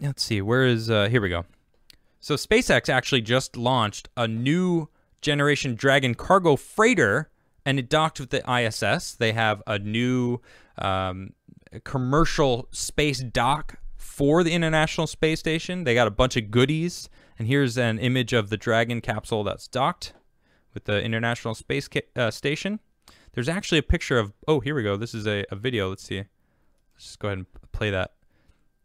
let's see, where is, uh, here we go. So SpaceX actually just launched a new generation Dragon cargo freighter and it docked with the ISS. They have a new um, commercial space dock for the International Space Station. They got a bunch of goodies. And here's an image of the Dragon capsule that's docked with the International Space uh, Station. There's actually a picture of, oh, here we go. This is a, a video. Let's see. Let's just go ahead and play that.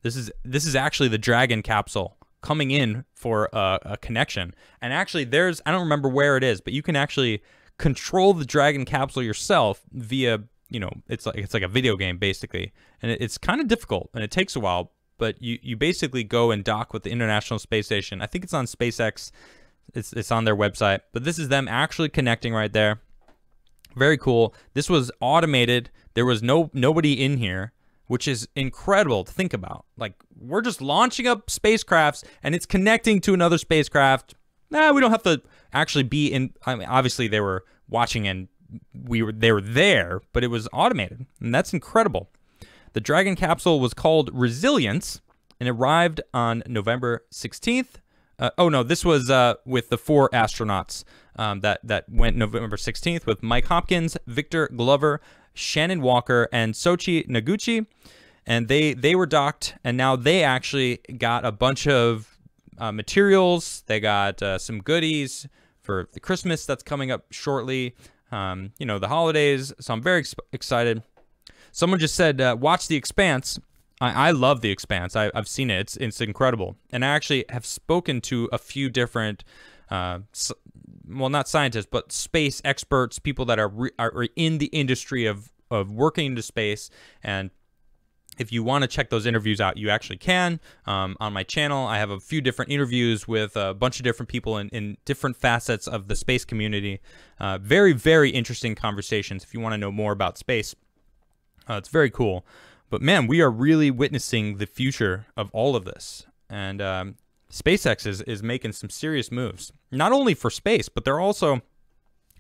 This is this is actually the Dragon capsule coming in for a, a connection. And actually, there's I don't remember where it is, but you can actually control the Dragon capsule yourself via you know it's like it's like a video game basically, and it, it's kind of difficult and it takes a while. But you you basically go and dock with the International Space Station. I think it's on SpaceX. It's it's on their website. But this is them actually connecting right there. Very cool. This was automated. There was no nobody in here which is incredible to think about. Like, we're just launching up spacecrafts and it's connecting to another spacecraft. Nah, we don't have to actually be in. I mean, obviously, they were watching and we were they were there, but it was automated, and that's incredible. The Dragon capsule was called Resilience and arrived on November 16th. Uh, oh no, this was uh, with the four astronauts um, that that went November 16th with Mike Hopkins, Victor Glover, Shannon Walker, and Sochi Naguchi. And they, they were docked, and now they actually got a bunch of uh, materials. They got uh, some goodies for the Christmas that's coming up shortly. Um, you know, the holidays. So I'm very ex excited. Someone just said, uh, watch The Expanse. I, I love The Expanse. I, have seen it. It's, it's incredible. And I actually have spoken to a few different uh, well, not scientists, but space experts, people that are re, are in the industry of of working into space. And if you want to check those interviews out, you actually can. Um, on my channel, I have a few different interviews with a bunch of different people in, in different facets of the space community. Uh, very, very interesting conversations. If you want to know more about space, uh, it's very cool. But man, we are really witnessing the future of all of this. And um, SpaceX is, is making some serious moves, not only for space, but they're also,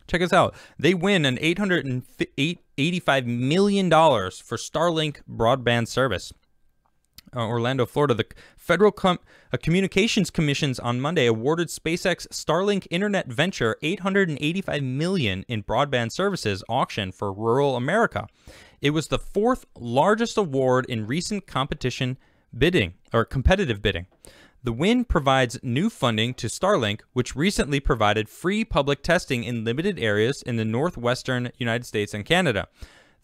check this out, they win an $885 million for Starlink broadband service. Uh, Orlando, Florida, the Federal Com uh, Communications Commission's on Monday awarded SpaceX Starlink Internet venture 885 million in broadband services auction for rural America. It was the fourth largest award in recent competition bidding or competitive bidding. The win provides new funding to Starlink, which recently provided free public testing in limited areas in the northwestern United States and Canada.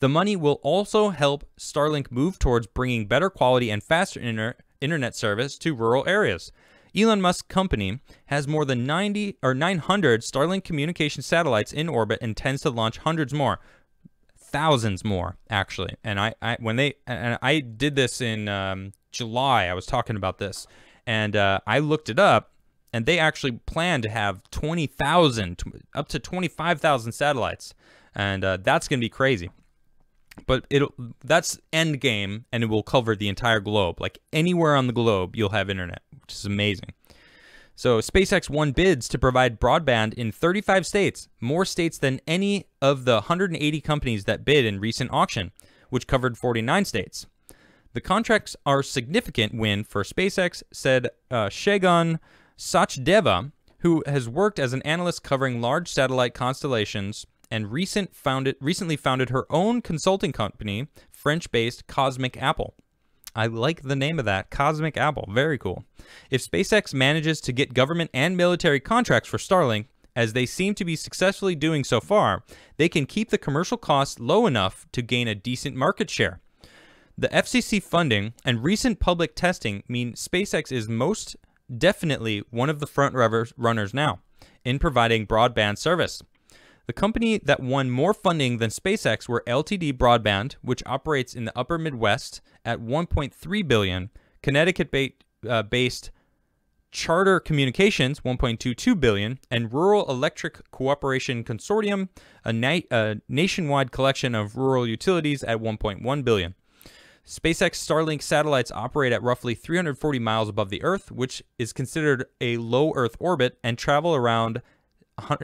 The money will also help Starlink move towards bringing better quality and faster inter internet service to rural areas. Elon Musk's company has more than 90 or 900 Starlink communication satellites in orbit and tends to launch hundreds more, thousands more actually. And I, I when they and I did this in um, July, I was talking about this and uh, I looked it up, and they actually plan to have 20,000, up to 25,000 satellites. And uh, that's going to be crazy. But it'll that's end game, and it will cover the entire globe. Like anywhere on the globe, you'll have internet, which is amazing. So SpaceX won bids to provide broadband in 35 states, more states than any of the 180 companies that bid in recent auction, which covered 49 states. The contracts are significant win for SpaceX, said uh, Shagun Sachdeva, who has worked as an analyst covering large satellite constellations and recent founded, recently founded her own consulting company, French-based Cosmic Apple. I like the name of that, Cosmic Apple. Very cool. If SpaceX manages to get government and military contracts for Starlink, as they seem to be successfully doing so far, they can keep the commercial costs low enough to gain a decent market share. The FCC funding and recent public testing mean SpaceX is most definitely one of the front runners now in providing broadband service. The company that won more funding than SpaceX were LTD Broadband, which operates in the upper Midwest at 1.3 billion, Connecticut uh, based Charter Communications 1.22 billion, and Rural Electric Cooperation Consortium, a, na a nationwide collection of rural utilities at 1.1 billion. SpaceX Starlink satellites operate at roughly 340 miles above the Earth, which is considered a low Earth orbit, and travel around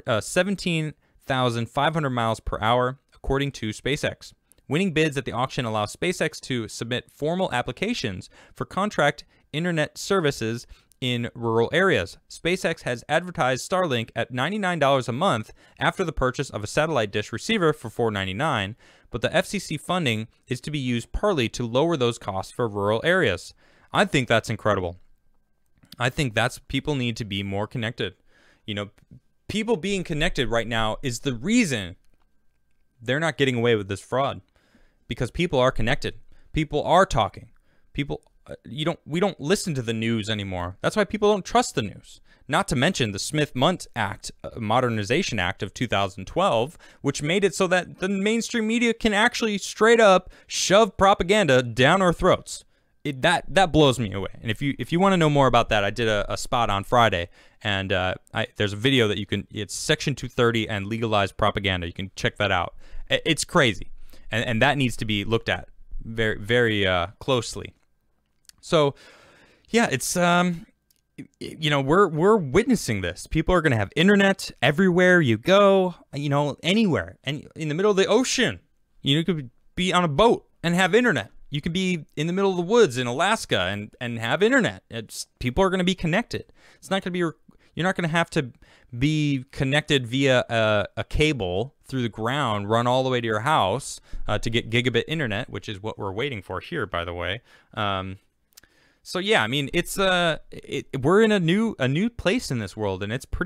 uh, 17,500 miles per hour, according to SpaceX. Winning bids at the auction allow SpaceX to submit formal applications for contract internet services in rural areas. SpaceX has advertised Starlink at $99 a month after the purchase of a satellite dish receiver for $4.99 but the FCC funding is to be used partly to lower those costs for rural areas. I think that's incredible. I think that's people need to be more connected. You know, people being connected right now is the reason they're not getting away with this fraud because people are connected. People are talking. People uh, you don't we don't listen to the news anymore. That's why people don't trust the news. Not to mention the Smith-Munt Act, uh, Modernization Act of 2012, which made it so that the mainstream media can actually straight up shove propaganda down our throats. It, that that blows me away. And if you if you want to know more about that, I did a, a spot on Friday, and uh, I, there's a video that you can. It's Section 230 and legalized propaganda. You can check that out. It's crazy, and and that needs to be looked at very very uh, closely. So, yeah, it's um, you know, we're we're witnessing this. People are going to have internet everywhere you go. You know, anywhere, and in the middle of the ocean, you could be on a boat and have internet. You could be in the middle of the woods in Alaska and and have internet. It's, people are going to be connected. It's not going to be you're not going to have to be connected via a, a, cable through the ground, run all the way to your house uh, to get gigabit internet, which is what we're waiting for here, by the way. Um, so yeah, I mean, it's uh, it, we're in a new a new place in this world, and it's pretty